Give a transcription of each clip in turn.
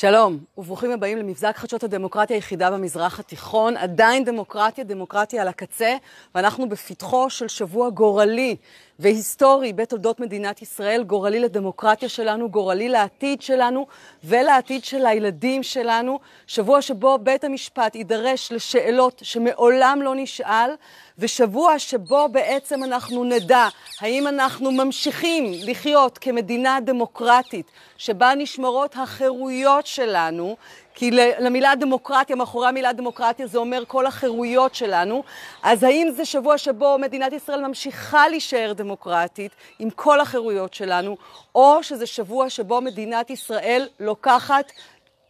שלום, וברוכים הבאים למבזק חדשות הדמוקרטיה היחידה במזרח התיכון. עדיין דמוקרטיה, דמוקרטיה על הקצה, ואנחנו בפתחו של שבוע גורלי והיסטורי בתולדות מדינת ישראל, גורלי לדמוקרטיה שלנו, גורלי לעתיד שלנו ולעתיד של הילדים שלנו. שבוע שבו בית המשפט יידרש לשאלות שמעולם לא נשאל. ושבוע שבו בעצם אנחנו נדע האם אנחנו ממשיכים לחיות כמדינה דמוקרטית שבה נשמרות החירויות שלנו, כי למילה דמוקרטיה, מאחורי המילה דמוקרטיה זה אומר כל החירויות שלנו, אז האם זה שבוע שבו מדינת ישראל ממשיכה להישאר דמוקרטית עם כל החירויות שלנו, או שזה שבוע שבו מדינת ישראל לוקחת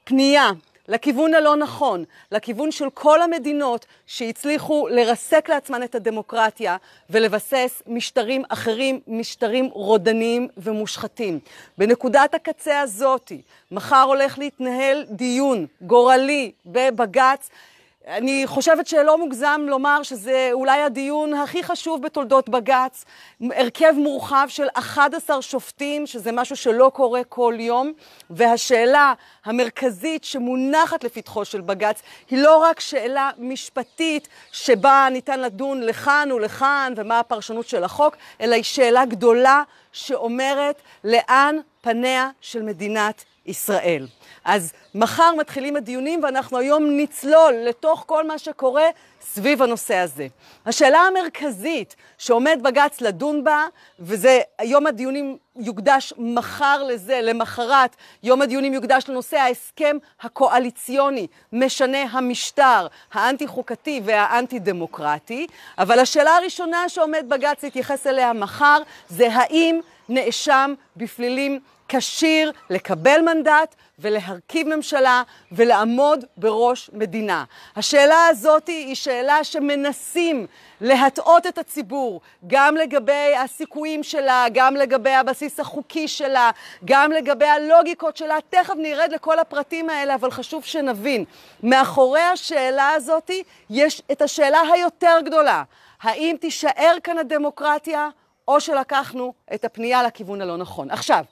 פנייה לכיוון הלא נכון, לכיוון של כל המדינות שהצליחו לרסק לעצמן את הדמוקרטיה ולבסס משטרים אחרים, משטרים רודניים ומושחתים. בנקודת הקצה הזאתי, מחר הולך להתנהל דיון גורלי בבג"ץ אני חושבת שלא מוגזם לומר שזה אולי הדיון הכי חשוב בתולדות בג"ץ, הרכב מורחב של 11 שופטים, שזה משהו שלא קורה כל יום, והשאלה המרכזית שמונחת לפתחו של בג"ץ היא לא רק שאלה משפטית שבה ניתן לדון לכאן ולכאן ומה הפרשנות של החוק, אלא היא שאלה גדולה שאומרת לאן פניה של מדינת ישראל. אז מחר מתחילים הדיונים ואנחנו היום נצלול לתוך כל מה שקורה סביב הנושא הזה. השאלה המרכזית שעומד בג"ץ לדון בה, וזה יום הדיונים יוקדש מחר לזה, למחרת יום הדיונים יוקדש לנושא ההסכם הקואליציוני, משנה המשטר, האנטי-חוקתי והאנטי-דמוקרטי, אבל השאלה הראשונה שעומד בג"ץ להתייחס אליה מחר זה האם נאשם בפלילים כשיר לקבל מנדט ולהרכיב ממשלה ולעמוד בראש מדינה. השאלה הזאת היא שאלה שמנסים להטעות את הציבור, גם לגבי הסיכויים שלה, גם לגבי הבסיס החוקי שלה, גם לגבי הלוגיקות שלה. תכף נרד לכל הפרטים האלה, אבל חשוב שנבין. מאחורי השאלה הזאת יש את השאלה היותר גדולה, האם תישאר כאן הדמוקרטיה? או שלקחנו את הפנייה לכיוון הלא נכון. עכשיו,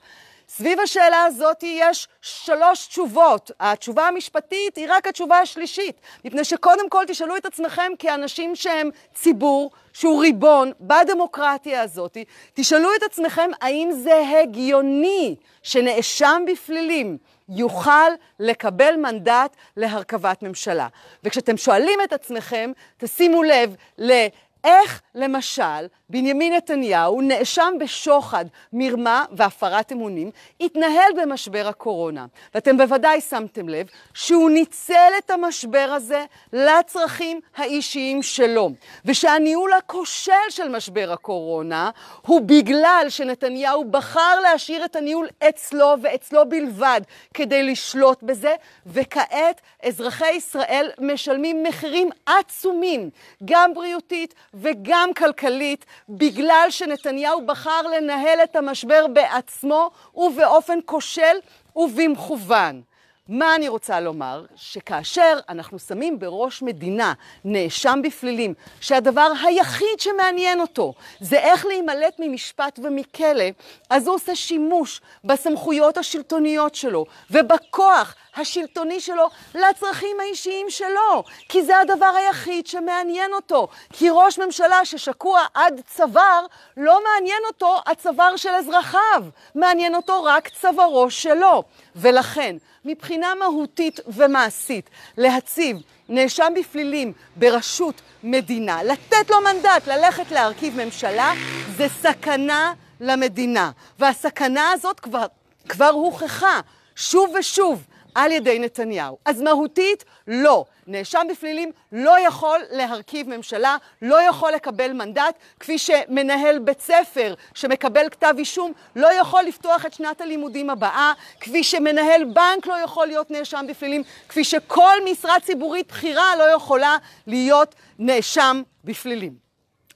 סביב השאלה הזאת יש שלוש תשובות. התשובה המשפטית היא רק התשובה השלישית, מפני שקודם כל תשאלו את עצמכם כאנשים שהם ציבור, שהוא ריבון בדמוקרטיה הזאת, תשאלו את עצמכם האם זה הגיוני שנאשם בפלילים יוכל לקבל מנדט להרכבת ממשלה. וכשאתם שואלים את עצמכם, תשימו לב לאיך למשל בנימין נתניהו, נאשם בשוחד, מרמה והפרת אמונים, התנהל במשבר הקורונה. ואתם בוודאי שמתם לב שהוא ניצל את המשבר הזה לצרכים האישיים שלו, ושהניהול הכושל של משבר הקורונה הוא בגלל שנתניהו בחר להשאיר את הניהול אצלו ואצלו בלבד כדי לשלוט בזה, וכעת אזרחי ישראל משלמים מחירים עצומים, גם בריאותית וגם כלכלית. בגלל שנתניהו בחר לנהל את המשבר בעצמו ובאופן כושל ובמכוון. מה אני רוצה לומר? שכאשר אנחנו שמים בראש מדינה נאשם בפלילים, שהדבר היחיד שמעניין אותו זה איך להימלט ממשפט ומכלא, אז הוא עושה שימוש בסמכויות השלטוניות שלו ובכוח השלטוני שלו לצרכים האישיים שלו, כי זה הדבר היחיד שמעניין אותו. כי ראש ממשלה ששקוע עד צוואר, לא מעניין אותו הצוואר של אזרחיו, מעניין אותו רק צווארו שלו. ולכן, מבחינה מהותית ומעשית להציב נאשם בפלילים בראשות מדינה, לתת לו מנדט ללכת להרכיב ממשלה, זה סכנה למדינה. והסכנה הזאת כבר, כבר הוכחה שוב ושוב על ידי נתניהו. אז מהותית לא. נאשם בפלילים לא יכול להרכיב ממשלה, לא יכול לקבל מנדט, כפי שמנהל בית ספר שמקבל כתב אישום לא יכול לפתוח את שנת הלימודים הבאה, כפי שמנהל בנק לא יכול להיות נאשם בפלילים, כפי שכל משרה ציבורית בכירה לא יכולה להיות נאשם בפלילים.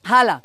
הלאה.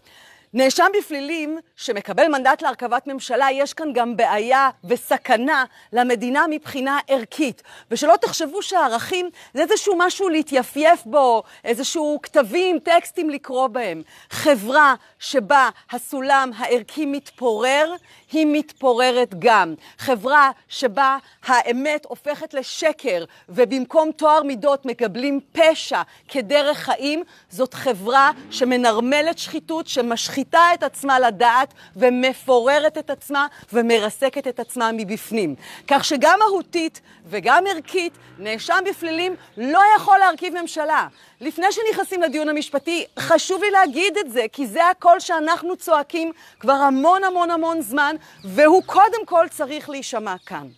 נאשם בפלילים שמקבל מנדט להרכבת ממשלה, יש כאן גם בעיה וסכנה למדינה מבחינה ערכית. ושלא תחשבו שהערכים זה איזשהו משהו להתייפייף בו, איזשהו כתבים, טקסטים לקרוא בהם. חברה שבה הסולם הערכי מתפורר, היא מתפוררת גם. חברה שבה האמת הופכת לשקר, ובמקום טוהר מידות מקבלים פשע כדרך חיים, זאת חברה שמנרמלת שחיתות, שמשחיתה את עצמה לדעת ומפוררת את עצמה ומרסקת את עצמה מבפנים. כך שגם מהותית וגם ערכית, נאשם בפלילים לא יכול להרכיב ממשלה. לפני שנכנסים לדיון המשפטי, חשוב לי להגיד את זה, כי זה הקול שאנחנו צועקים כבר המון המון המון זמן, והוא קודם כל צריך להישמע כאן.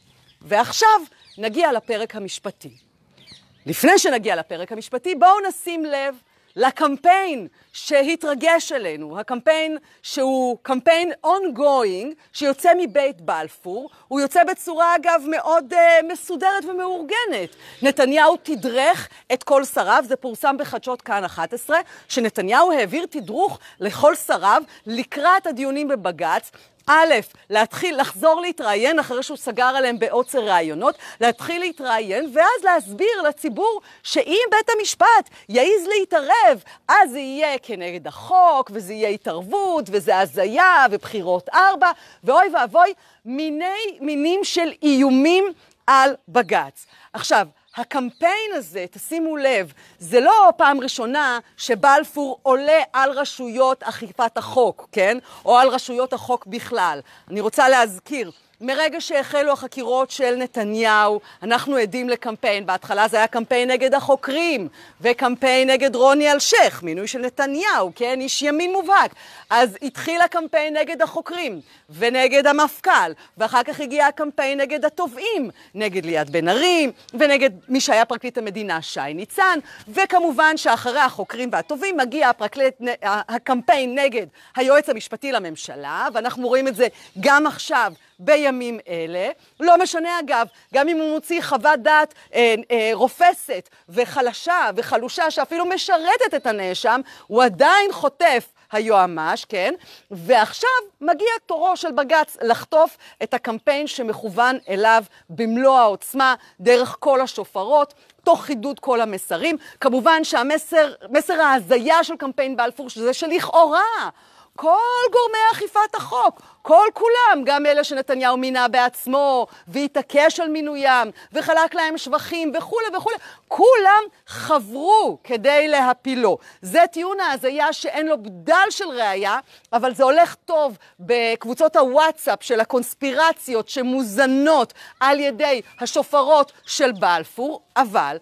ועכשיו נגיע לפרק המשפטי. לפני שנגיע לפרק המשפטי, בואו נשים לב לקמפיין שהתרגש אלינו, הקמפיין שהוא קמפיין ongoing שיוצא מבית בלפור, הוא יוצא בצורה אגב מאוד uh, מסודרת ומאורגנת. נתניהו תדרך את כל שריו, זה פורסם בחדשות כאן 11, שנתניהו העביר תדרוך לכל שריו לקראת הדיונים בבג"ץ, א', להתחיל לחזור להתראיין אחרי שהוא סגר עליהם בעוצר ראיונות, להתחיל להתראיין ואז להסביר לציבור שאם בית המשפט יעז להתערב, אז זה יהיה כנגד החוק, וזה יהיה התערבות, וזה הזיה, ובחירות ארבע, ואוי ואבוי, מיני מינים של איומים על בג"ץ. עכשיו, הקמפיין הזה, תשימו לב, זה לא פעם ראשונה שבלפור עולה על רשויות אכיפת החוק, כן? או על רשויות החוק בכלל. אני רוצה להזכיר, מרגע שהחלו החקירות של נתניהו, אנחנו עדים לקמפיין. בהתחלה זה היה קמפיין נגד החוקרים, וקמפיין נגד רוני אלשיך, מינוי של נתניהו, כן? איש ימין מובהק. אז התחיל הקמפיין נגד החוקרים, ונגד המפכ"ל, ואחר כך הגיע הקמפיין נגד התובעים, נגד ליאת בן ארי, ונגד מי שהיה פרקליט המדינה, שי ניצן, וכמובן שאחרי החוקרים והתובעים מגיע הפרקליט, הקמפיין נגד היועץ המשפטי לממשלה, ואנחנו רואים את זה גם עכשיו. בימים אלה. לא משנה אגב, גם אם הוא מוציא חוות דעת אה, אה, רופסת וחלשה וחלושה שאפילו משרתת את הנאשם, הוא עדיין חוטף היועמ"ש, כן? ועכשיו מגיע תורו של בג"ץ לחטוף את הקמפיין שמכוון אליו במלוא העוצמה, דרך כל השופרות. תוך חידוד כל המסרים. כמובן שהמסר, מסר ההזיה של קמפיין בלפור, שזה שלכאורה כל גורמי אכיפת החוק, כל כולם, גם אלה שנתניהו מינה בעצמו, והתעקש על מינוים, וחלק להם שבחים וכולי וכולי, כולם חברו כדי להפילו. זה טיעון ההזיה שאין לו בדל של ראייה, אבל זה הולך טוב בקבוצות הוואטסאפ של הקונספירציות שמוזנות על ידי השופרות של בלפור, אבל...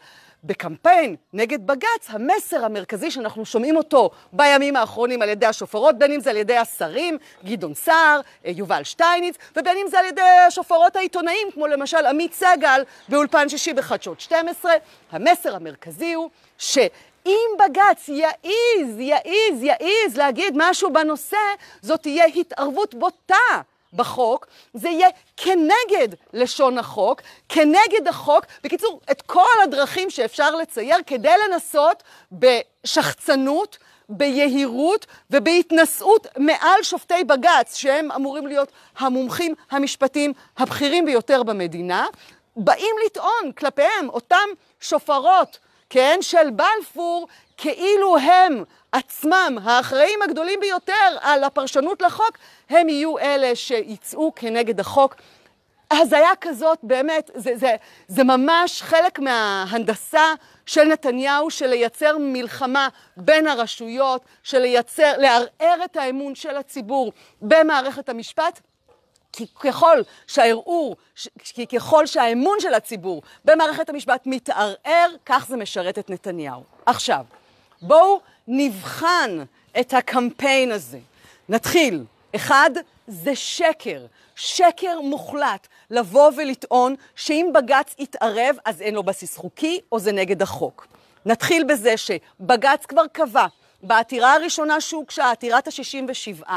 בקמפיין נגד בג"ץ, המסר המרכזי שאנחנו שומעים אותו בימים האחרונים על ידי השופרות, בין אם זה על ידי השרים, גדעון סער, אה, יובל שטייניץ, ובין אם זה על ידי השופרות העיתונאים, כמו למשל עמית סגל באולפן שישי בחדשות 12, המסר המרכזי הוא ש... אם בג"ץ יעיז, יעיז, יעיז להגיד משהו בנושא, זאת תהיה התערבות בוטה בחוק, זה יהיה כנגד לשון החוק, כנגד החוק, בקיצור, את כל הדרכים שאפשר לצייר כדי לנסות בשחצנות, ביהירות ובהתנשאות מעל שופטי בג"ץ, שהם אמורים להיות המומחים המשפטיים הבכירים ביותר במדינה, באים לטעון כלפיהם אותם שופרות, כן, של בלפור, כאילו הם עצמם, האחראים הגדולים ביותר על הפרשנות לחוק, הם יהיו אלה שיצאו כנגד החוק. הזיה כזאת, באמת, זה, זה, זה ממש חלק מההנדסה של נתניהו, של לייצר מלחמה בין הרשויות, של לייצר, לערער את האמון של הציבור במערכת המשפט. כי ככל שהערעור, כי ככל שהאמון של הציבור במערכת המשפט מתערער, כך זה משרת את נתניהו. עכשיו, בואו נבחן את הקמפיין הזה. נתחיל. אחד, זה שקר. שקר מוחלט לבוא ולטעון שאם בג"ץ יתערב אז אין לו בסיס חוקי או זה נגד החוק. נתחיל בזה שבג"ץ כבר קבע בעתירה הראשונה שהוגשה, עתירת ה-67,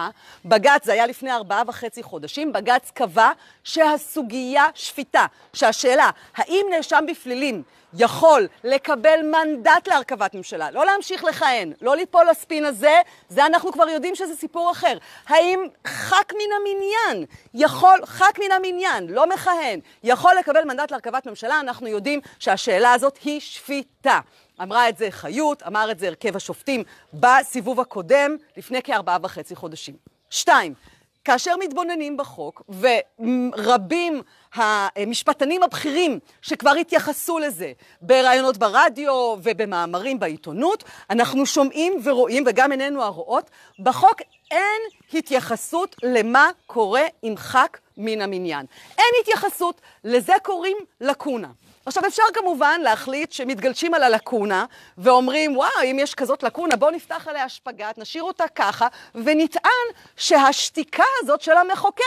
בג"ץ, זה היה לפני ארבעה וחצי חודשים, בג"ץ קבע שהסוגיה שפיטה, שהשאלה האם נאשם בפלילים יכול לקבל מנדט להרכבת ממשלה, לא להמשיך לכהן, לא ליפול לספין הזה, זה אנחנו כבר יודעים שזה סיפור אחר. האם ח"כ מן המניין יכול, ח"כ מן המניין, לא מכהן, יכול לקבל מנדט להרכבת ממשלה, אנחנו יודעים שהשאלה הזאת היא שפיטה. אמרה את זה חיות, אמר את זה הרכב השופטים בסיבוב הקודם, לפני כארבעה וחצי חודשים. שתיים, כאשר מתבוננים בחוק, ורבים המשפטנים הבכירים שכבר התייחסו לזה בראיונות ברדיו ובמאמרים בעיתונות, אנחנו שומעים ורואים, וגם עינינו הרואות, בחוק אין התייחסות למה קורה עם ח"כ מן המניין. אין התייחסות, לזה קוראים לקונה. עכשיו, אפשר כמובן להחליט שמתגלשים על הלקונה ואומרים, וואו, אם יש כזאת לקונה, בואו נפתח עליה שפגאט, נשאיר אותה ככה, ונטען שהשתיקה הזאת של המחוקק,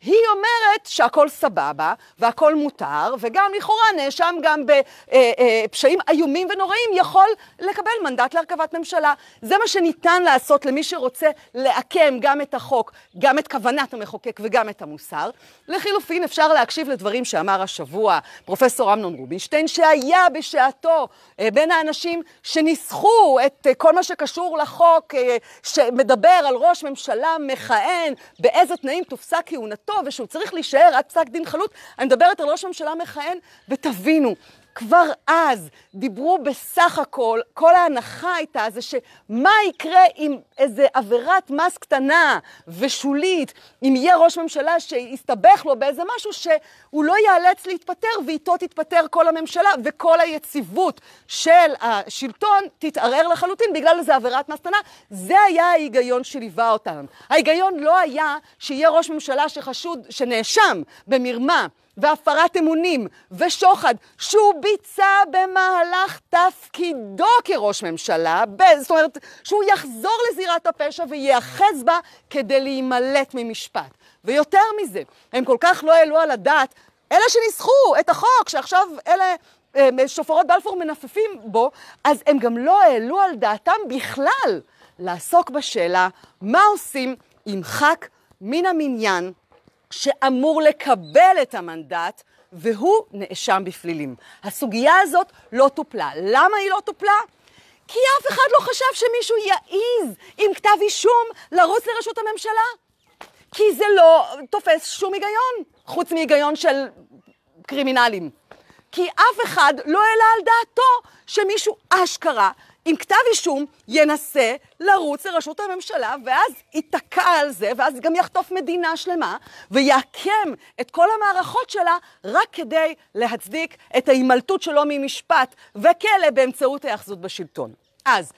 היא אומרת שהכל סבבה והכל מותר, וגם לכאורה נאשם גם בפשעים אה, אה, איומים ונוראים יכול לקבל מנדט להרכבת ממשלה. זה מה שניתן לעשות למי שרוצה לעקם גם את החוק, גם את כוונת המחוקק וגם את המוסר. לחילופין, אפשר להקשיב לדברים שאמר השבוע פרופסור אמנון רובינשטיין, שהיה בשעתו אה, בין האנשים שניסחו את אה, כל מה שקשור לחוק אה, שמדבר על ראש ממשלה מכהן, באיזה תנאים תופסק כהונתו ושהוא צריך להישאר עד פסק דין חלוט, אני מדברת על ראש ממשלה מכהן ותבינו. כבר אז דיברו בסך הכל, כל ההנחה הייתה זה שמה יקרה עם איזה עבירת מס קטנה ושולית, אם יהיה ראש ממשלה שיסתבך לו באיזה משהו שהוא לא ייאלץ להתפטר ואיתו תתפטר כל הממשלה וכל היציבות של השלטון תתערער לחלוטין בגלל איזה עבירת מס קטנה. זה היה ההיגיון שליווה אותם. ההיגיון לא היה שיהיה ראש ממשלה שחשוד, שנאשם במרמה. והפרת אמונים ושוחד שהוא ביצע במהלך תפקידו כראש ממשלה, זאת אומרת שהוא יחזור לזירת הפשע וייאחז בה כדי להימלט ממשפט. ויותר מזה, הם כל כך לא העלו על הדעת אלה שניסחו את החוק, שעכשיו אלה אה, שופרות בלפור מנפפים בו, אז הם גם לא העלו על דעתם בכלל לעסוק בשאלה מה עושים עם ח"כ מן המניין שאמור לקבל את המנדט, והוא נאשם בפלילים. הסוגיה הזאת לא טופלה. למה היא לא טופלה? כי אף אחד לא חשב שמישהו יעיז עם כתב אישום לרוץ לראשות הממשלה. כי זה לא תופס שום היגיון, חוץ מהיגיון של קרימינלים. כי אף אחד לא העלה על דעתו שמישהו אשכרה עם כתב אישום, ינסה לרוץ לראשות הממשלה, ואז ייתקע על זה, ואז גם יחטוף מדינה שלמה, ויעקם את כל המערכות שלה רק כדי להצדיק את ההימלטות שלו ממשפט וכלא באמצעות ההאחזות בשלטון. אז,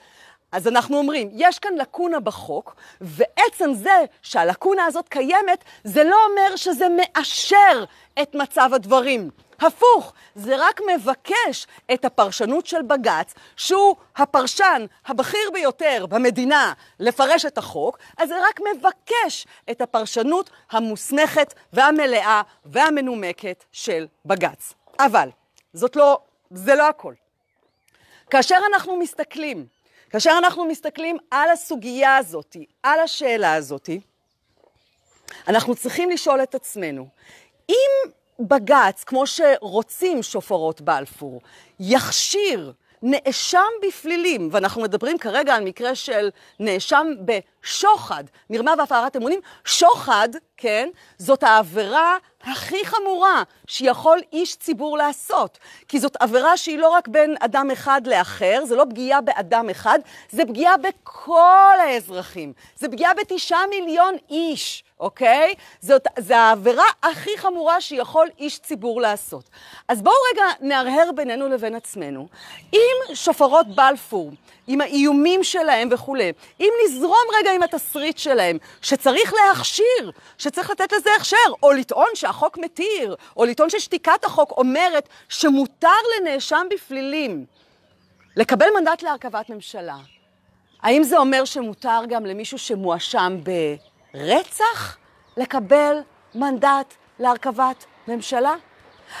אז אנחנו אומרים, יש כאן לקונה בחוק, ועצם זה שהלקונה הזאת קיימת, זה לא אומר שזה מאשר את מצב הדברים. הפוך, זה רק מבקש את הפרשנות של בג"ץ, שהוא הפרשן הבכיר ביותר במדינה לפרש את החוק, אז זה רק מבקש את הפרשנות המוסמכת והמלאה והמנומקת של בג"ץ. אבל זאת לא, זה לא הכל. כאשר אנחנו מסתכלים, כאשר אנחנו מסתכלים על הסוגיה הזאת, על השאלה הזאת, אנחנו צריכים לשאול את עצמנו, אם בג"ץ, כמו שרוצים שופרות בלפור, יכשיר נאשם בפלילים, ואנחנו מדברים כרגע על מקרה של נאשם בשוחד, מרמה והפרת אמונים, שוחד, כן, זאת העבירה הכי חמורה שיכול איש ציבור לעשות. כי זאת עבירה שהיא לא רק בין אדם אחד לאחר, זה לא פגיעה באדם אחד, זה פגיעה בכל האזרחים. זה פגיעה בתשעה מיליון איש. אוקיי? זאת, זו העבירה הכי חמורה שיכול איש ציבור לעשות. אז בואו רגע נהרהר בינינו לבין עצמנו. אם שופרות בלפור, עם האיומים שלהם וכולי, אם נזרום רגע עם התסריט שלהם, שצריך להכשיר, שצריך לתת לזה הכשר, או לטעון שהחוק מתיר, או לטעון ששתיקת החוק אומרת שמותר לנאשם בפלילים לקבל מנדט להרכבת ממשלה, האם זה אומר שמותר גם למישהו שמואשם ב... רצח לקבל מנדט להרכבת ממשלה?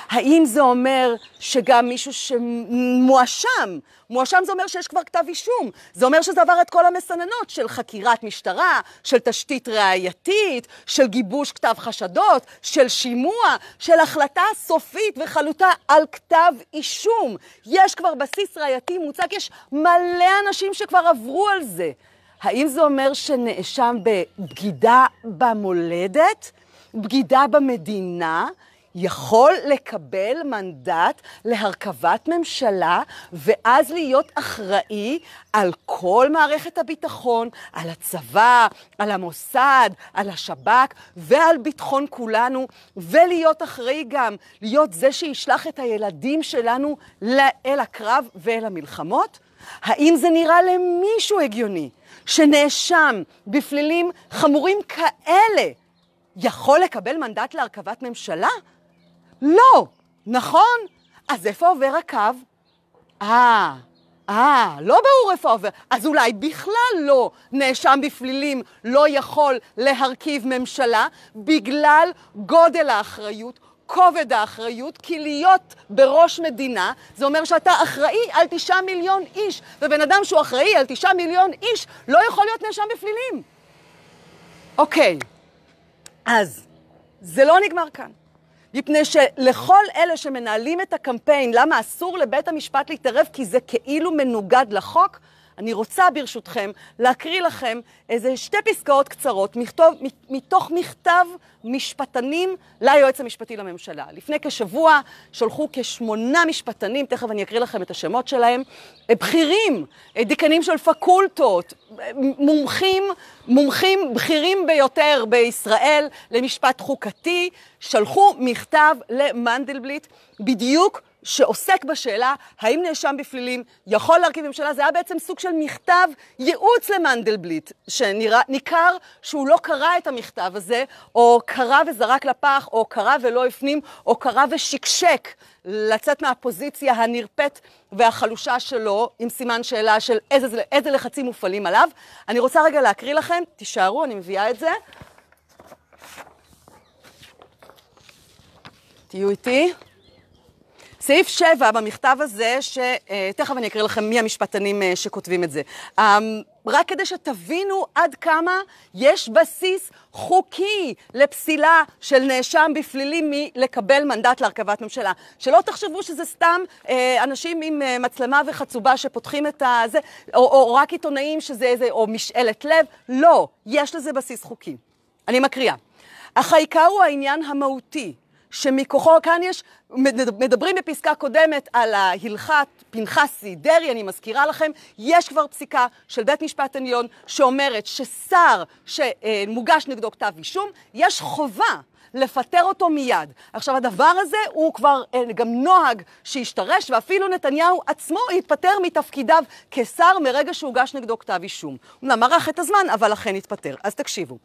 האם זה אומר שגם מישהו שמואשם, מואשם זה אומר שיש כבר כתב אישום, זה אומר שזה עבר את כל המסננות של חקירת משטרה, של תשתית ראייתית, של גיבוש כתב חשדות, של שימוע, של החלטה סופית וחלוטה על כתב אישום. יש כבר בסיס ראייתי מוצק, יש מלא אנשים שכבר עברו על זה. האם זה אומר שנאשם בבגידה במולדת, בגידה במדינה, יכול לקבל מנדט להרכבת ממשלה ואז להיות אחראי על כל מערכת הביטחון, על הצבא, על המוסד, על השב"כ ועל ביטחון כולנו, ולהיות אחראי גם, להיות זה שישלח את הילדים שלנו אל הקרב ואל המלחמות? האם זה נראה למישהו הגיוני שנאשם בפלילים חמורים כאלה יכול לקבל מנדט להרכבת ממשלה? לא, נכון? אז איפה עובר הקו? אה, אה, לא ברור איפה עובר. אז אולי בכלל לא נאשם בפלילים לא יכול להרכיב ממשלה בגלל גודל האחריות כובד האחריות, כי להיות בראש מדינה זה אומר שאתה אחראי על תשעה מיליון איש, ובן אדם שהוא אחראי על תשעה מיליון איש לא יכול להיות נאשם בפלילים. אוקיי, אז זה לא נגמר כאן. מפני שלכל אלה שמנהלים את הקמפיין, למה אסור לבית המשפט להתערב כי זה כאילו מנוגד לחוק, אני רוצה ברשותכם להקריא לכם איזה שתי פסקאות קצרות מכתוב, מתוך מכתב משפטנים ליועץ המשפטי לממשלה. לפני כשבוע שלחו כשמונה משפטנים, תכף אני אקריא לכם את השמות שלהם, בכירים, דיקנים של פקולטות, מומחים, מומחים בכירים ביותר בישראל למשפט חוקתי, שלחו מכתב למנדלבליט בדיוק שעוסק בשאלה האם נאשם בפלילים יכול להרכיב ממשלה, זה היה בעצם סוג של מכתב ייעוץ למנדלבליט, שניכר שהוא לא קרא את המכתב הזה, או קרא וזרק לפח, או קרא ולא הפנים, או קרא ושקשק לצאת מהפוזיציה הנרפית והחלושה שלו, עם סימן שאלה של איזה, איזה לחצים מופעלים עליו. אני רוצה רגע להקריא לכם, תישארו, אני מביאה את זה. תהיו איתי. סעיף 7 במכתב הזה, שתכף אה, אני אקריא לכם מי המשפטנים אה, שכותבים את זה. אמ, רק כדי שתבינו עד כמה יש בסיס חוקי לפסילה של נאשם בפלילים מלקבל מנדט להרכבת ממשלה. שלא תחשבו שזה סתם אה, אנשים עם אה, מצלמה וחצובה שפותחים את הזה, או, או רק עיתונאים שזה איזה, או משאלת לב, לא, יש לזה בסיס חוקי. אני מקריאה. אך העיקר הוא העניין המהותי, שמכוחו, כאן יש, מדברים בפסקה קודמת על ההלכת פנחסי דרעי, אני מזכירה לכם, יש כבר פסיקה של בית משפט עליון שאומרת ששר שמוגש נגדו כתב אישום, יש חובה לפטר אותו מיד. עכשיו, הדבר הזה הוא כבר אה, גם נוהג שהשתרש, ואפילו נתניהו עצמו התפטר מתפקידיו כשר מרגע שהוגש נגדו כתב אישום. אמנם ערך את הזמן, אבל אכן התפטר. אז תקשיבו.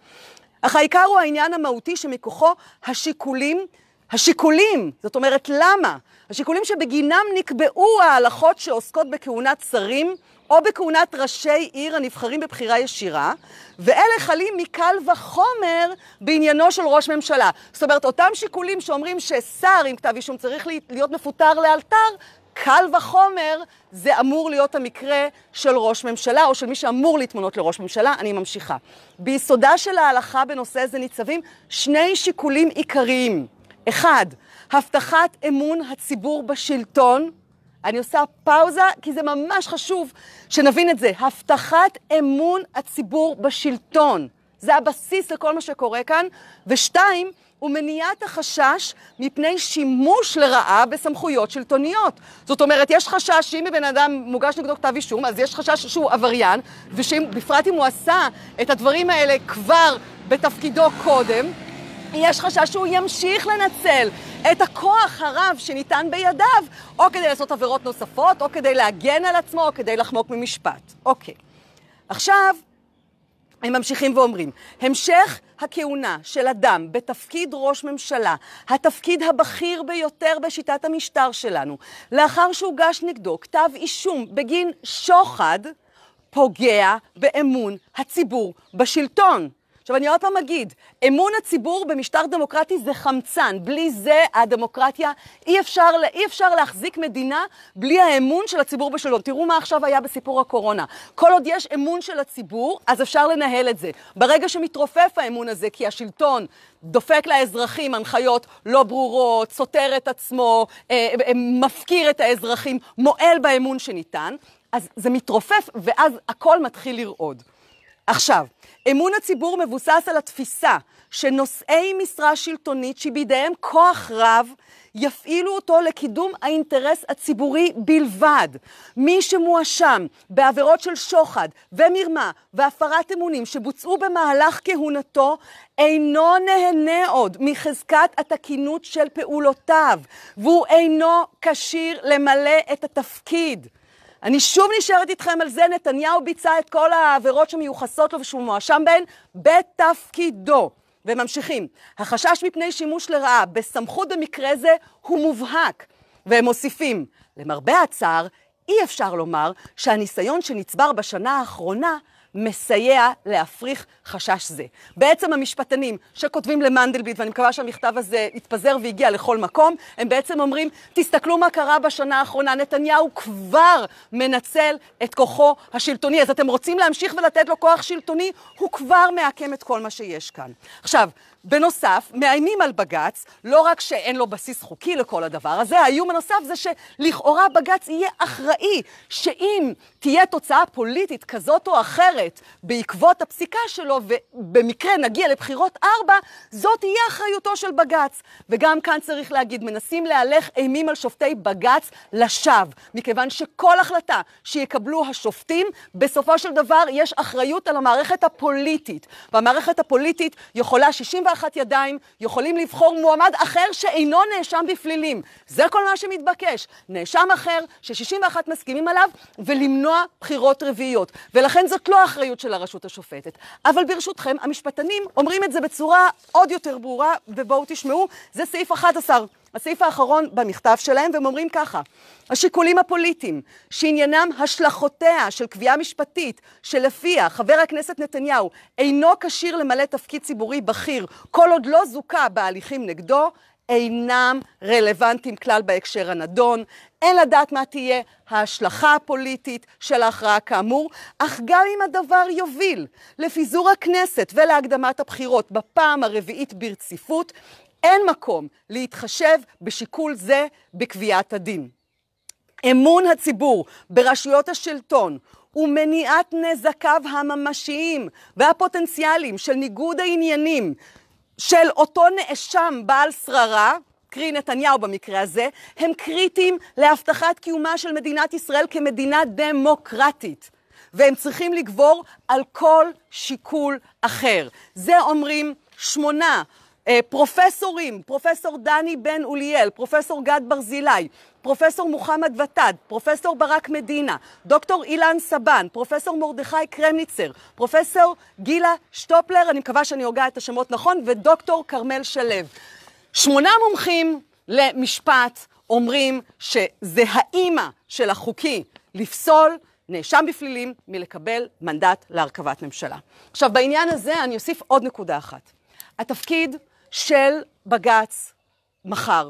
אך העיקר הוא העניין המהותי שמכוחו השיקולים השיקולים, זאת אומרת למה, השיקולים שבגינם נקבעו ההלכות שעוסקות בכהונת שרים או בכהונת ראשי עיר הנבחרים בבחירה ישירה, ואלה חלים מקל וחומר בעניינו של ראש ממשלה. זאת אומרת, אותם שיקולים שאומרים ששר עם כתב אישום צריך להיות מפוטר לאלתר, קל וחומר זה אמור להיות המקרה של ראש ממשלה או של מי שאמור להתמנות לראש ממשלה. אני ממשיכה. ביסודה של ההלכה בנושא זה ניצבים שני שיקולים עיקריים. אחד, הבטחת אמון הציבור בשלטון. אני עושה פאוזה, כי זה ממש חשוב שנבין את זה. הבטחת אמון הציבור בשלטון. זה הבסיס לכל מה שקורה כאן. ושתיים, ומניעת החשש מפני שימוש לרעה בסמכויות שלטוניות. זאת אומרת, יש חשש שאם בן אדם מוגש נגדו כתב אישום, אז יש חשש שהוא עבריין, ובפרט אם הוא עשה את הדברים האלה כבר בתפקידו קודם, יש חשש שהוא ימשיך לנצל את הכוח הרב שניתן בידיו, או כדי לעשות עבירות נוספות, או כדי להגן על עצמו, או כדי לחמוק ממשפט. אוקיי. עכשיו, הם ממשיכים ואומרים, המשך הכהונה של אדם בתפקיד ראש ממשלה, התפקיד הבכיר ביותר בשיטת המשטר שלנו, לאחר שהוגש נגדו כתב אישום בגין שוחד, פוגע באמון הציבור בשלטון. עכשיו, אני עוד פעם אגיד, אמון הציבור במשטר דמוקרטי זה חמצן. בלי זה הדמוקרטיה, אי אפשר, אי אפשר להחזיק מדינה בלי האמון של הציבור בשלום. תראו מה עכשיו היה בסיפור הקורונה. כל עוד יש אמון של הציבור, אז אפשר לנהל את זה. ברגע שמתרופף האמון הזה, כי השלטון דופק לאזרחים הנחיות לא ברורות, סותר את עצמו, אה, אה, מפקיר את האזרחים, מועל באמון שניתן, אז זה מתרופף, ואז הכל מתחיל לרעוד. עכשיו, אמון הציבור מבוסס על התפיסה שנושאי משרה שלטונית שבידיהם כוח רב יפעילו אותו לקידום האינטרס הציבורי בלבד. מי שמואשם בעבירות של שוחד ומרמה והפרת אמונים שבוצעו במהלך כהונתו, אינו נהנה עוד מחזקת התקינות של פעולותיו, והוא אינו כשיר למלא את התפקיד. אני שוב נשארת איתכם על זה, נתניהו ביצע את כל העבירות שמיוחסות לו ושהוא מואשם בהן בתפקידו. וממשיכים, החשש מפני שימוש לרעה בסמכות במקרה זה הוא מובהק. והם מוסיפים, למרבה הצער, אי אפשר לומר שהניסיון שנצבר בשנה האחרונה מסייע להפריך חשש זה. בעצם המשפטנים שכותבים למנדלבליט, ואני מקווה שהמכתב הזה התפזר והגיע לכל מקום, הם בעצם אומרים, תסתכלו מה קרה בשנה האחרונה, נתניהו כבר מנצל את כוחו השלטוני, אז אתם רוצים להמשיך ולתת לו כוח שלטוני? הוא כבר מעקם את כל מה שיש כאן. עכשיו, בנוסף, מאיימים על בג"ץ, לא רק שאין לו בסיס חוקי לכל הדבר הזה, האיום הנוסף זה שלכאורה בג"ץ יהיה אחראי, שאם תהיה תוצאה פוליטית כזאת או אחרת בעקבות הפסיקה שלו, ובמקרה נגיע לבחירות ארבע, זאת תהיה אחריותו של בג"ץ. וגם כאן צריך להגיד, מנסים להלך אימים על שופטי בג"ץ לשווא, מכיוון שכל החלטה שיקבלו השופטים, בסופו של דבר יש אחריות על המערכת הפוליטית. והמערכת הפוליטית יכולה 61 תחת ידיים, יכולים לבחור מועמד אחר שאינו נאשם בפלילים. זה כל מה שמתבקש. נאשם אחר ש-61 מסכימים עליו, ולמנוע בחירות רביעיות. ולכן זאת לא האחריות של הרשות השופטת. אבל ברשותכם, המשפטנים אומרים את זה בצורה עוד יותר ברורה, ובואו תשמעו, זה סעיף 11 הסעיף האחרון במכתב שלהם, והם אומרים ככה: השיקולים הפוליטיים שעניינם השלכותיה של קביעה משפטית שלפיה חבר הכנסת נתניהו אינו כשיר למלא תפקיד ציבורי בכיר כל עוד לא זוכה בהליכים נגדו, אינם רלוונטיים כלל בהקשר הנדון, אין לדעת מה תהיה ההשלכה הפוליטית של ההכרעה כאמור, אך גם אם הדבר יוביל לפיזור הכנסת ולהקדמת הבחירות בפעם הרביעית ברציפות, אין מקום להתחשב בשיקול זה בקביעת הדין. אמון הציבור ברשויות השלטון ומניעת נזקיו הממשיים והפוטנציאליים של ניגוד העניינים של אותו נאשם בעל שררה, קרי נתניהו במקרה הזה, הם קריטיים להבטחת קיומה של מדינת ישראל כמדינה דמוקרטית. והם צריכים לגבור על כל שיקול אחר. זה אומרים שמונה אה, פרופסורים, פרופסור דני בן אוליאל, פרופסור גד ברזילי, פרופסור מוחמד ותד, פרופסור ברק מדינה, דוקטור אילן סבן, פרופסור מרדכי קרמניצר, פרופסור גילה שטופלר, אני מקווה שאני הוגה את השמות נכון, ודוקטור כרמל שלו. שמונה מומחים למשפט אומרים שזה האימא של החוקי לפסול נאשם בפלילים מלקבל מנדט להרכבת ממשלה. עכשיו, בעניין הזה אני אוסיף עוד נקודה אחת. התפקיד של בג"ץ מחר.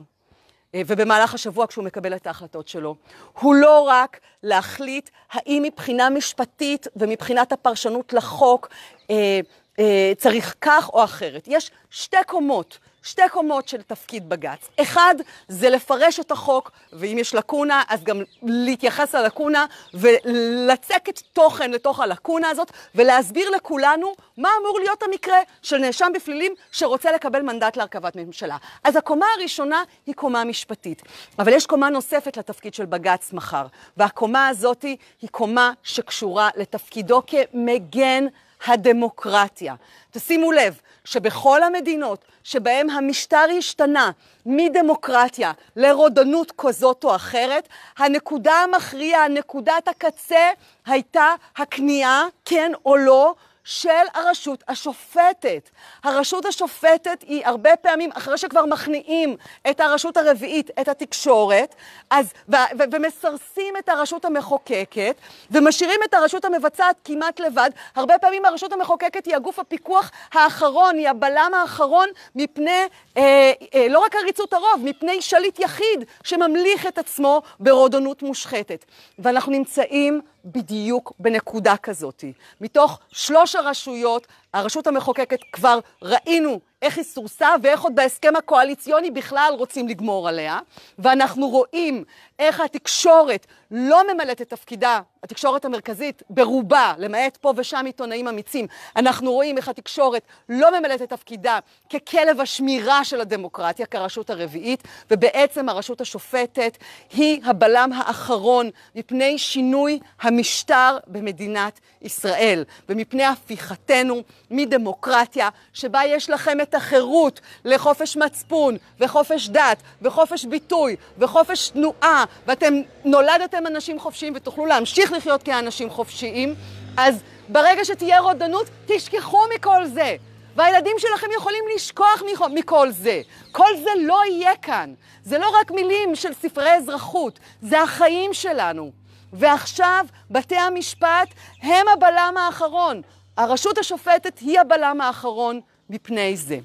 אה, ובמהלך השבוע כשהוא מקבל את ההחלטות שלו. הוא לא רק להחליט האם מבחינה משפטית ומבחינת הפרשנות לחוק אה, אה, צריך כך או אחרת. יש שתי קומות שתי קומות של תפקיד בג"ץ. אחד, זה לפרש את החוק, ואם יש לקונה, אז גם להתייחס ללקונה, ולצקת תוכן לתוך הלקונה הזאת, ולהסביר לכולנו מה אמור להיות המקרה של נאשם בפלילים שרוצה לקבל מנדט להרכבת ממשלה. אז הקומה הראשונה היא קומה משפטית, אבל יש קומה נוספת לתפקיד של בג"ץ מחר, והקומה הזאת היא קומה שקשורה לתפקידו כמגן. הדמוקרטיה. תשימו לב שבכל המדינות שבהן המשטר השתנה מדמוקרטיה לרודנות כזאת או אחרת, הנקודה המכריעה, נקודת הקצה, הייתה הכניעה, כן או לא, של הרשות השופטת. הרשות השופטת היא הרבה פעמים, אחרי שכבר מכניעים את הרשות הרביעית, את התקשורת, אז, ו- ו- ומסרסים את הרשות המחוקקת, ומשאירים את הרשות המבצעת כמעט לבד, הרבה פעמים הרשות המחוקקת היא הגוף הפיקוח האחרון, היא הבלם האחרון מפני, אה, אה, לא רק עריצות הרוב, מפני שליט יחיד שממליך את עצמו ברודנות מושחתת. ואנחנו נמצאים בדיוק בנקודה כזאת. מתוך שלוש הרשויות, הרשות המחוקקת כבר ראינו איך היא סורסה ואיך עוד בהסכם הקואליציוני בכלל רוצים לגמור עליה. ואנחנו רואים איך התקשורת לא ממלאת את תפקידה, התקשורת המרכזית ברובה, למעט פה ושם עיתונאים אמיצים, אנחנו רואים איך התקשורת לא ממלאת את תפקידה ככלב השמירה של הדמוקרטיה, כרשות הרביעית, ובעצם הרשות השופטת היא הבלם האחרון מפני שינוי המשטר במדינת ישראל ומפני הפיכתנו מדמוקרטיה, שבה יש לכם את החירות לחופש מצפון, וחופש דת, וחופש ביטוי, וחופש תנועה, ואתם נולדתם אנשים חופשיים ותוכלו להמשיך לחיות כאנשים חופשיים, אז ברגע שתהיה רודנות, תשכחו מכל זה. והילדים שלכם יכולים לשכוח מכל זה. כל זה לא יהיה כאן. זה לא רק מילים של ספרי אזרחות, זה החיים שלנו. ועכשיו בתי המשפט הם הבלם האחרון. הרשות השופטת היא הבלם האחרון מפני זה.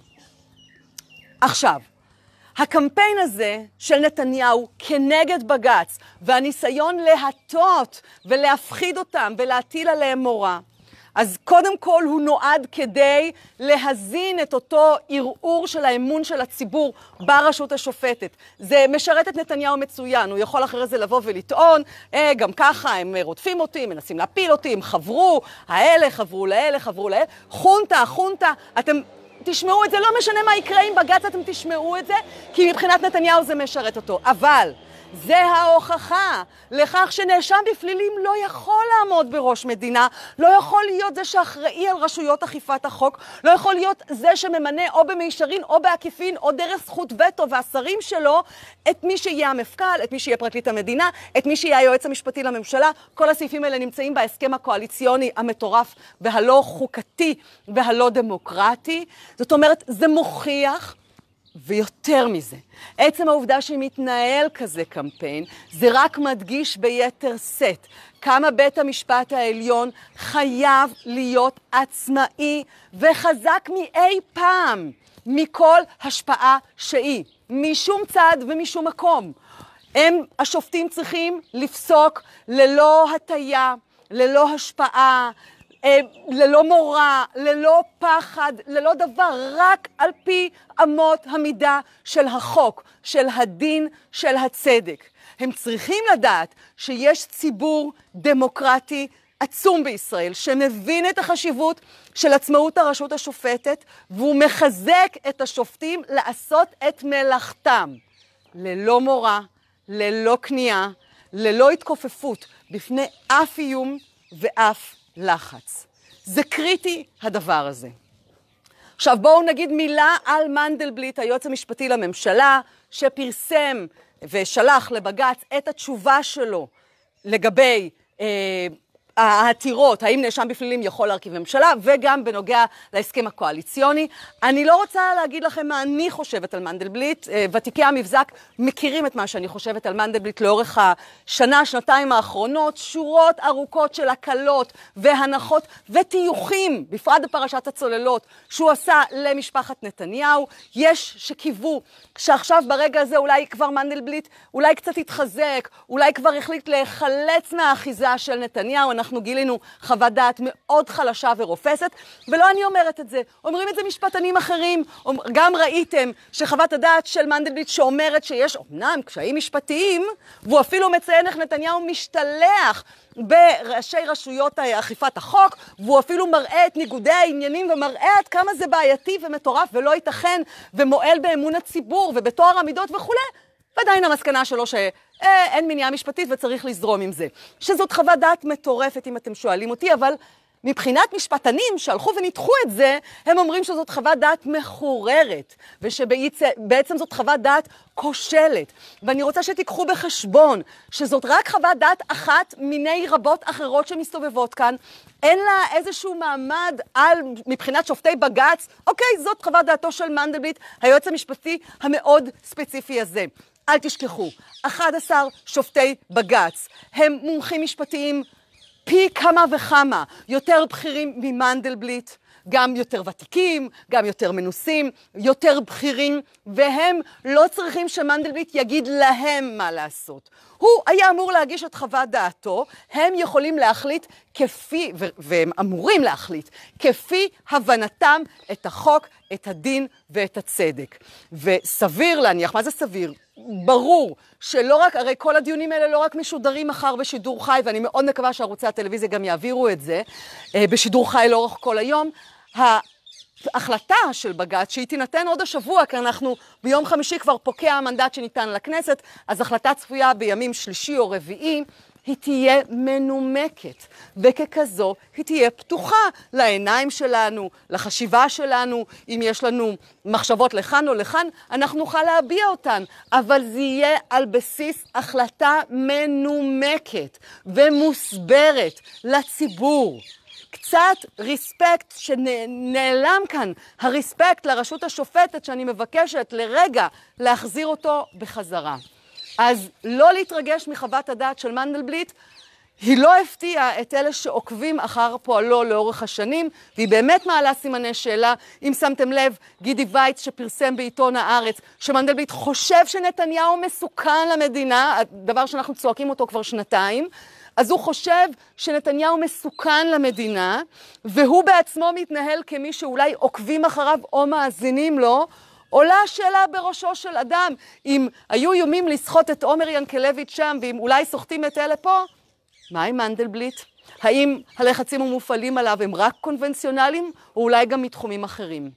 עכשיו, הקמפיין הזה של נתניהו כנגד בג"ץ והניסיון להטות ולהפחיד אותם ולהטיל עליהם מורא אז קודם כל הוא נועד כדי להזין את אותו ערעור של האמון של הציבור ברשות השופטת. זה משרת את נתניהו מצוין, הוא יכול אחרי זה לבוא ולטעון, אה, גם ככה הם רודפים אותי, מנסים להפיל אותי, הם חברו, האלה חברו לאלה, חברו לאלה, חונטה, חונטה, אתם... תשמעו את זה, לא משנה מה יקרה עם בג"ץ, אתם תשמעו את זה, כי מבחינת נתניהו זה משרת אותו. אבל זה ההוכחה לכך שנאשם בפלילים לא יכול לעמוד בראש מדינה, לא יכול להיות זה שאחראי על רשויות אכיפת החוק, לא יכול להיות זה שממנה או במישרין או בעקיפין או דרך זכות וטו והשרים שלו את מי שיהיה המפכ"ל, את מי שיהיה פרקליט המדינה, את מי שיהיה היועץ המשפטי לממשלה. כל הסעיפים האלה נמצאים בהסכם הקואליציוני המטורף והלא חוקתי והלא דמוקרטי. זאת אומרת, זה מוכיח ויותר מזה, עצם העובדה שמתנהל כזה קמפיין, זה רק מדגיש ביתר שאת כמה בית המשפט העליון חייב להיות עצמאי וחזק מאי פעם מכל השפעה שהיא, משום צד ומשום מקום. הם, השופטים צריכים לפסוק ללא הטיה, ללא השפעה, אה, ללא מורא, ללא פחד, ללא דבר, רק על פי אמות המידה של החוק, של הדין, של הצדק. הם צריכים לדעת שיש ציבור דמוקרטי עצום בישראל, שמבין את החשיבות של עצמאות הרשות השופטת, והוא מחזק את השופטים לעשות את מלאכתם. ללא מורא, ללא כניעה, ללא התכופפות בפני אף איום ואף לחץ. זה קריטי הדבר הזה. עכשיו בואו נגיד מילה על מנדלבליט, היועץ המשפטי לממשלה, שפרסם ושלח לבג"ץ את התשובה שלו לגבי אה, העתירות, האם נאשם בפלילים יכול להרכיב ממשלה, וגם בנוגע להסכם הקואליציוני. אני לא רוצה להגיד לכם מה אני חושבת על מנדלבליט. אה, ותיקי המבזק מכירים את מה שאני חושבת על מנדלבליט לאורך השנה, שנתיים האחרונות, שורות ארוכות של הקלות והנחות וטיוחים, בפרט בפרשת הצוללות, שהוא עשה למשפחת נתניהו. יש שקיוו שעכשיו ברגע הזה אולי כבר מנדלבליט, אולי קצת התחזק, אולי כבר החליט להיחלץ מהאחיזה של נתניהו. אנחנו גילינו חוות דעת מאוד חלשה ורופסת, ולא אני אומרת את זה, אומרים את זה משפטנים אחרים. גם ראיתם שחוות הדעת של מנדלבליט שאומרת שיש אומנם קשיים משפטיים, והוא אפילו מציין איך נתניהו משתלח בראשי רשויות אכיפת החוק, והוא אפילו מראה את ניגודי העניינים ומראה עד כמה זה בעייתי ומטורף ולא ייתכן ומועל באמון הציבור ובטוהר המידות וכולי. ועדיין המסקנה שלו שאין אה, מניעה משפטית וצריך לזרום עם זה. שזאת חוות דעת מטורפת אם אתם שואלים אותי, אבל מבחינת משפטנים שהלכו וניתחו את זה, הם אומרים שזאת חוות דעת מחוררת, ושבעצם זאת חוות דעת כושלת. ואני רוצה שתיקחו בחשבון שזאת רק חוות דעת אחת מיני רבות אחרות שמסתובבות כאן. אין לה איזשהו מעמד על, מבחינת שופטי בג"ץ, אוקיי, זאת חוות דעתו של מנדלבליט, היועץ המשפטי המאוד ספציפי הזה. אל תשכחו, 11 שופטי בג"ץ הם מומחים משפטיים פי כמה וכמה יותר בכירים ממנדלבליט, גם יותר ותיקים, גם יותר מנוסים, יותר בכירים, והם לא צריכים שמנדלבליט יגיד להם מה לעשות. הוא היה אמור להגיש את חוות דעתו, הם יכולים להחליט כפי, והם אמורים להחליט, כפי הבנתם את החוק, את הדין ואת הצדק. וסביר להניח, מה זה סביר? ברור שלא רק, הרי כל הדיונים האלה לא רק משודרים מחר בשידור חי, ואני מאוד מקווה שערוצי הטלוויזיה גם יעבירו את זה, אה, בשידור חי לאורך כל היום. החלטה של בג"ץ, שהיא תינתן עוד השבוע, כי אנחנו ביום חמישי כבר פוקע המנדט שניתן לכנסת, אז החלטה צפויה בימים שלישי או רביעי. היא תהיה מנומקת, וככזו היא תהיה פתוחה לעיניים שלנו, לחשיבה שלנו, אם יש לנו מחשבות לכאן או לכאן, אנחנו נוכל להביע אותן, אבל זה יהיה על בסיס החלטה מנומקת ומוסברת לציבור. קצת רספקט שנעלם כאן, הריספקט לרשות השופטת שאני מבקשת לרגע להחזיר אותו בחזרה. אז לא להתרגש מחוות הדעת של מנדלבליט, היא לא הפתיעה את אלה שעוקבים אחר פועלו לאורך השנים, והיא באמת מעלה סימני שאלה. אם שמתם לב, גידי וייץ שפרסם בעיתון הארץ, שמנדלבליט חושב שנתניהו מסוכן למדינה, דבר שאנחנו צועקים אותו כבר שנתיים, אז הוא חושב שנתניהו מסוכן למדינה, והוא בעצמו מתנהל כמי שאולי עוקבים אחריו או מאזינים לו. עולה השאלה בראשו של אדם, אם היו איומים לסחוט את עומר ינקלביץ' שם, ואם אולי סוחטים את אלה פה, מה עם מנדלבליט? האם הלחצים המופעלים עליו הם רק קונבנציונליים, או אולי גם מתחומים אחרים?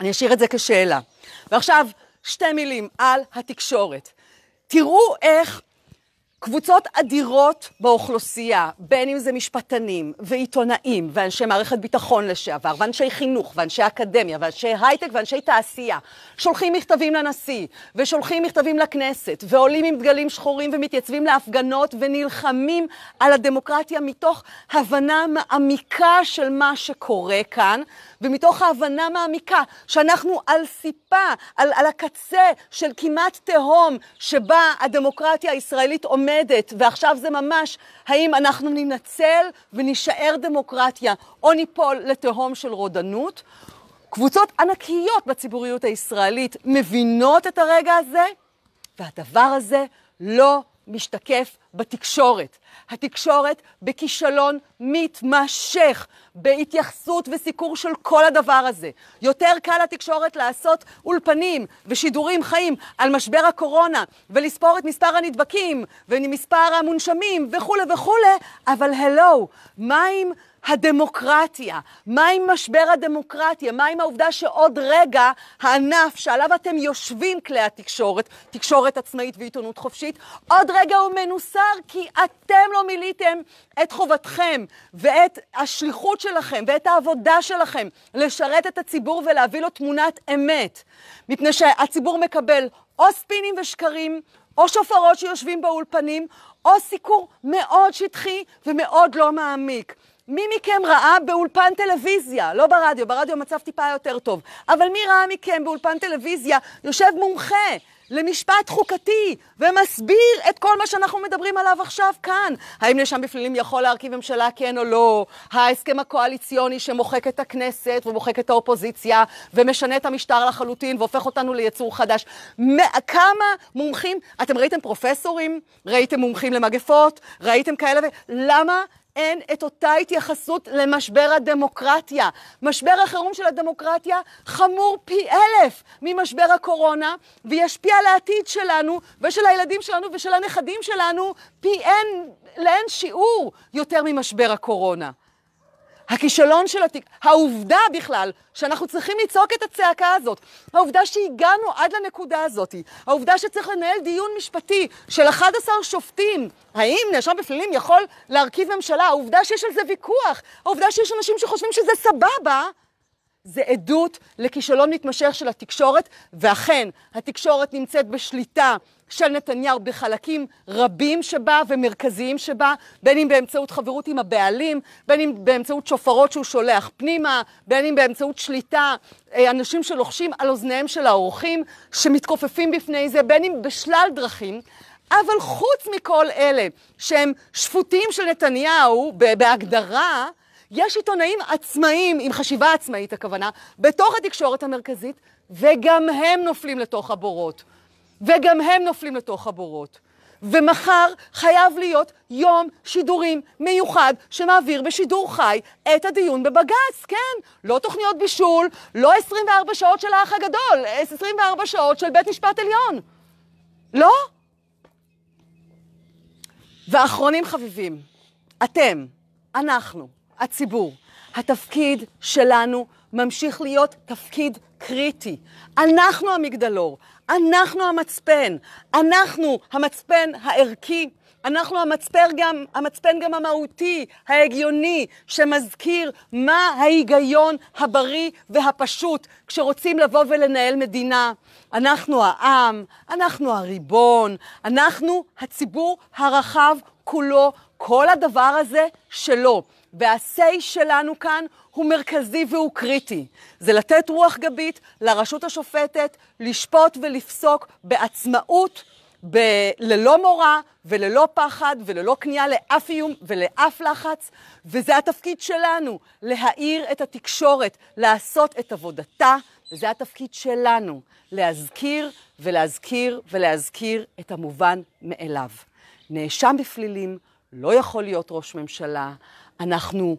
אני אשאיר את זה כשאלה. ועכשיו, שתי מילים על התקשורת. תראו איך קבוצות אדירות באוכלוסייה, בין אם זה משפטנים ועיתונאים ואנשי מערכת ביטחון לשעבר ואנשי חינוך ואנשי אקדמיה ואנשי הייטק ואנשי תעשייה, שולחים מכתבים לנשיא ושולחים מכתבים לכנסת ועולים עם דגלים שחורים ומתייצבים להפגנות ונלחמים על הדמוקרטיה מתוך הבנה מעמיקה של מה שקורה כאן ומתוך ההבנה מעמיקה שאנחנו על סיפה, על, על הקצה של כמעט תהום שבה הדמוקרטיה הישראלית עומדת עומדת, ועכשיו זה ממש האם אנחנו ננצל ונישאר דמוקרטיה, או ניפול לתהום של רודנות. קבוצות ענקיות בציבוריות הישראלית מבינות את הרגע הזה, והדבר הזה לא משתקף בתקשורת. התקשורת בכישלון מתמשך, בהתייחסות וסיקור של כל הדבר הזה. יותר קל לתקשורת לעשות אולפנים ושידורים חיים על משבר הקורונה, ולספור את מספר הנדבקים ומספר המונשמים וכולי וכולי, אבל הלו, מה עם... הדמוקרטיה? מה עם משבר הדמוקרטיה? מה עם העובדה שעוד רגע הענף שעליו אתם יושבים, כלי התקשורת, תקשורת עצמאית ועיתונות חופשית, עוד רגע הוא מנוסר כי אתם לא מילאתם את חובתכם ואת השליחות שלכם ואת העבודה שלכם לשרת את הציבור ולהביא לו תמונת אמת. מפני שהציבור מקבל או ספינים ושקרים, או שופרות שיושבים באולפנים, או סיקור מאוד שטחי ומאוד לא מעמיק. מי מכם ראה באולפן טלוויזיה, לא ברדיו, ברדיו המצב טיפה יותר טוב, אבל מי ראה מכם באולפן טלוויזיה יושב מומחה למשפט חוקתי ומסביר את כל מה שאנחנו מדברים עליו עכשיו כאן. האם נאשם בפלילים יכול להרכיב ממשלה כן או לא? ההסכם הקואליציוני שמוחק את הכנסת ומוחק את האופוזיציה ומשנה את המשטר לחלוטין והופך אותנו ליצור חדש. כמה מומחים, אתם ראיתם פרופסורים? ראיתם מומחים למגפות? ראיתם כאלה? ו... למה אין את אותה התייחסות למשבר הדמוקרטיה. משבר החירום של הדמוקרטיה חמור פי אלף ממשבר הקורונה, וישפיע על העתיד שלנו, ושל הילדים שלנו, ושל הנכדים שלנו, פי אין, לאין שיעור יותר ממשבר הקורונה. הכישלון של התיק, העובדה בכלל שאנחנו צריכים לצעוק את הצעקה הזאת, העובדה שהגענו עד לנקודה הזאת, העובדה שצריך לנהל דיון משפטי של 11 שופטים, האם נאשם בפלילים יכול להרכיב ממשלה, העובדה שיש על זה ויכוח, העובדה שיש אנשים שחושבים שזה סבבה, זה עדות לכישלון מתמשך של התקשורת, ואכן, התקשורת נמצאת בשליטה של נתניהו בחלקים רבים שבה ומרכזיים שבה, בין אם באמצעות חברות עם הבעלים, בין אם באמצעות שופרות שהוא שולח פנימה, בין אם באמצעות שליטה, אה, אנשים שלוחשים על אוזניהם של האורחים, שמתכופפים בפני זה, בין אם בשלל דרכים. אבל חוץ מכל אלה שהם שפוטים של נתניהו בהגדרה, יש עיתונאים עצמאיים, עם חשיבה עצמאית הכוונה, בתוך התקשורת המרכזית, וגם הם נופלים לתוך הבורות. וגם הם נופלים לתוך הבורות. ומחר חייב להיות יום שידורים מיוחד שמעביר בשידור חי את הדיון בבג"ץ, כן? לא תוכניות בישול, לא 24 שעות של האח הגדול, 24 שעות של בית משפט עליון. לא? ואחרונים חביבים, אתם, אנחנו, הציבור. התפקיד שלנו ממשיך להיות תפקיד קריטי. אנחנו המגדלור, אנחנו המצפן, אנחנו המצפן הערכי, אנחנו המצפן גם, המצפן גם המהותי, ההגיוני, שמזכיר מה ההיגיון הבריא והפשוט כשרוצים לבוא ולנהל מדינה. אנחנו העם, אנחנו הריבון, אנחנו הציבור הרחב כולו, כל הדבר הזה שלו. והסיי שלנו כאן הוא מרכזי והוא קריטי. זה לתת רוח גבית לרשות השופטת לשפוט ולפסוק בעצמאות, ב- ללא מורא וללא פחד וללא כניעה לאף איום ולאף לחץ, וזה התפקיד שלנו, להאיר את התקשורת, לעשות את עבודתה, וזה התפקיד שלנו, להזכיר ולהזכיר ולהזכיר את המובן מאליו. נאשם בפלילים לא יכול להיות ראש ממשלה, אנחנו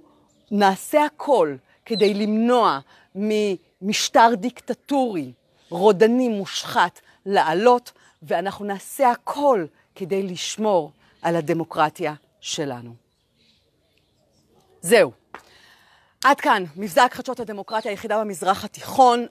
נעשה הכל כדי למנוע ממשטר דיקטטורי, רודני, מושחת, לעלות, ואנחנו נעשה הכל כדי לשמור על הדמוקרטיה שלנו. זהו. עד כאן, מבזק חדשות הדמוקרטיה היחידה במזרח התיכון.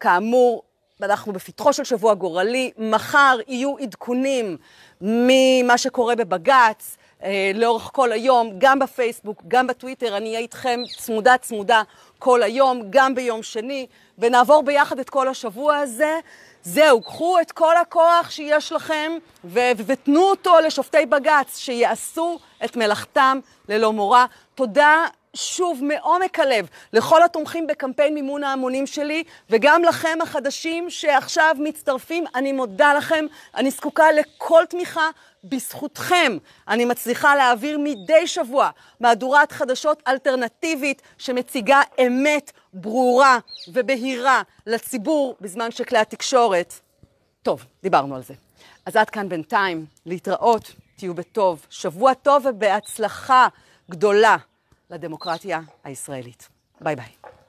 כאמור, אנחנו בפתחו של שבוע גורלי. מחר יהיו עדכונים ממה שקורה בבג"ץ, אה, לאורך כל היום, גם בפייסבוק, גם בטוויטר, אני אהיה איתכם צמודה צמודה כל היום, גם ביום שני, ונעבור ביחד את כל השבוע הזה. זהו, קחו את כל הכוח שיש לכם ו- ותנו אותו לשופטי בג"ץ, שיעשו את מלאכתם ללא מורא. תודה שוב מעומק הלב לכל התומכים בקמפיין מימון ההמונים שלי, וגם לכם החדשים שעכשיו מצטרפים, אני מודה לכם. אני זקוקה לכל תמיכה, בזכותכם אני מצליחה להעביר מדי שבוע מהדורת חדשות אלטרנטיבית שמציגה אמת ברורה ובהירה לציבור בזמן שכלי התקשורת... טוב, דיברנו על זה. אז עד כאן בינתיים, להתראות, תהיו בטוב, שבוע טוב ובהצלחה גדולה לדמוקרטיה הישראלית. ביי ביי.